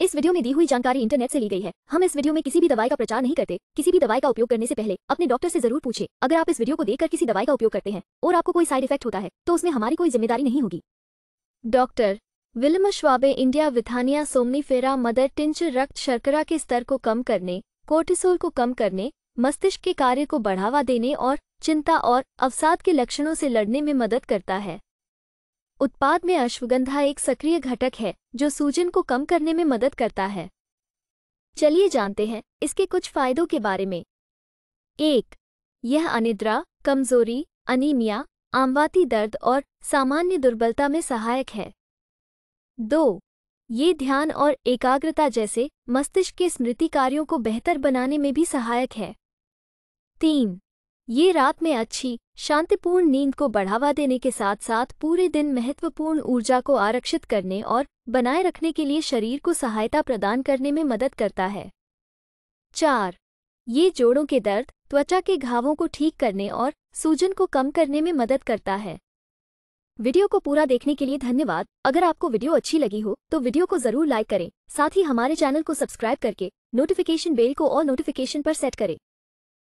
इस वीडियो में दी हुई जानकारी इंटरनेट से ली गई है हम इस वीडियो में किसी भी दवाई का प्रचार नहीं करते किसी भी दवाई का उपयोग करने से पहले अपने डॉक्टर से जरूर पूछे अगर आप इस वीडियो को देखकर किसी दवाई का उपयोग करते हैं और आपको कोई साइड इफेक्ट होता है तो उसमें हमारी कोई जिम्मेदारी नहीं होगी doctor Willmar Schwabe India Withania somnifera mother tinct रक्त शर्करा के स्तर को कम करने कोर्टिसोल को कम करने मस्तिष्क के कार्य को बढ़ावा देने और चिंता और अवसाद के लक्षणों से लड़ने में मदद करता है उत्पाद में अश्वगंधा एक सक्रिय घटक है जो सूजन को कम करने में मदद करता है चलिए जानते हैं इसके कुछ फायदों के बारे में एक यह अनिद्रा कमजोरी अनीमिया आमवाती दर्द और सामान्य दुर्बलता में सहायक है दो ये ध्यान और एकाग्रता जैसे मस्तिष्क के स्मृति कार्यों को बेहतर बनाने में भी सहायक है तीन ये रात में अच्छी शांतिपूर्ण नींद को बढ़ावा देने के साथ साथ पूरे दिन महत्वपूर्ण ऊर्जा को आरक्षित करने और बनाए रखने के लिए शरीर को सहायता प्रदान करने में मदद करता है चार ये जोड़ों के दर्द त्वचा के घावों को ठीक करने और सूजन को कम करने में मदद करता है वीडियो को पूरा देखने के लिए धन्यवाद अगर आपको वीडियो अच्छी लगी हो तो वीडियो को जरूर लाइक करें साथ ही हमारे चैनल को सब्सक्राइब करके नोटिफिकेशन बेल को और नोटिफिकेशन पर सेट करें